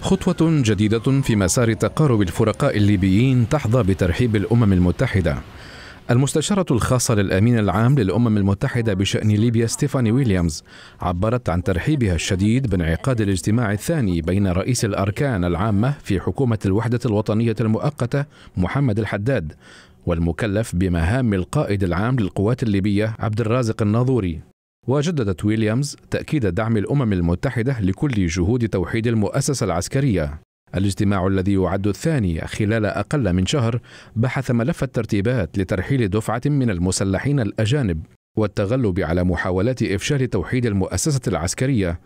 خطوة جديدة في مسار تقارب الفرقاء الليبيين تحظى بترحيب الأمم المتحدة. المستشارة الخاصة للأمين العام للأمم المتحدة بشأن ليبيا ستيفاني ويليامز عبرت عن ترحيبها الشديد بانعقاد الاجتماع الثاني بين رئيس الأركان العامة في حكومة الوحدة الوطنية المؤقتة محمد الحداد والمكلف بمهام القائد العام للقوات الليبية عبد الرازق الناظوري وجددت ويليامز تأكيد دعم الأمم المتحدة لكل جهود توحيد المؤسسة العسكرية الاجتماع الذي يعد الثاني خلال أقل من شهر بحث ملف الترتيبات لترحيل دفعة من المسلحين الأجانب والتغلب على محاولات إفشال توحيد المؤسسة العسكرية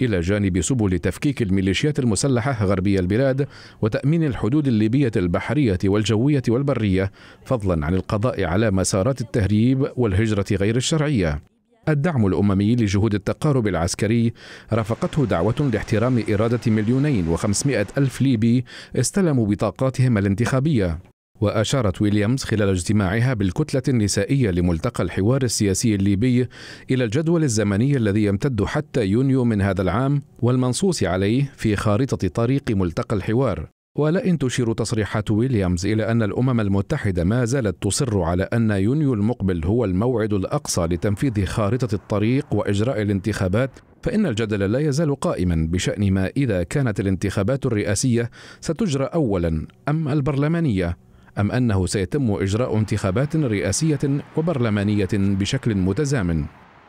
إلى جانب سبل تفكيك الميليشيات المسلحة غربي البلاد وتأمين الحدود الليبية البحرية والجوية والبرية فضلا عن القضاء على مسارات التهريب والهجرة غير الشرعية الدعم الأممي لجهود التقارب العسكري رافقته دعوة لاحترام إرادة مليونين وخمسمائة ألف ليبي استلموا بطاقاتهم الانتخابية وأشارت ويليامز خلال اجتماعها بالكتلة النسائية لملتقى الحوار السياسي الليبي إلى الجدول الزمني الذي يمتد حتى يونيو من هذا العام والمنصوص عليه في خارطة طريق ملتقى الحوار ولئن تشير تصريحات ويليامز إلى أن الأمم المتحدة ما زالت تصر على أن يونيو المقبل هو الموعد الأقصى لتنفيذ خارطة الطريق وإجراء الانتخابات فإن الجدل لا يزال قائما بشأن ما إذا كانت الانتخابات الرئاسية ستجرى أولا أم البرلمانية أم أنه سيتم إجراء انتخابات رئاسية وبرلمانية بشكل متزامن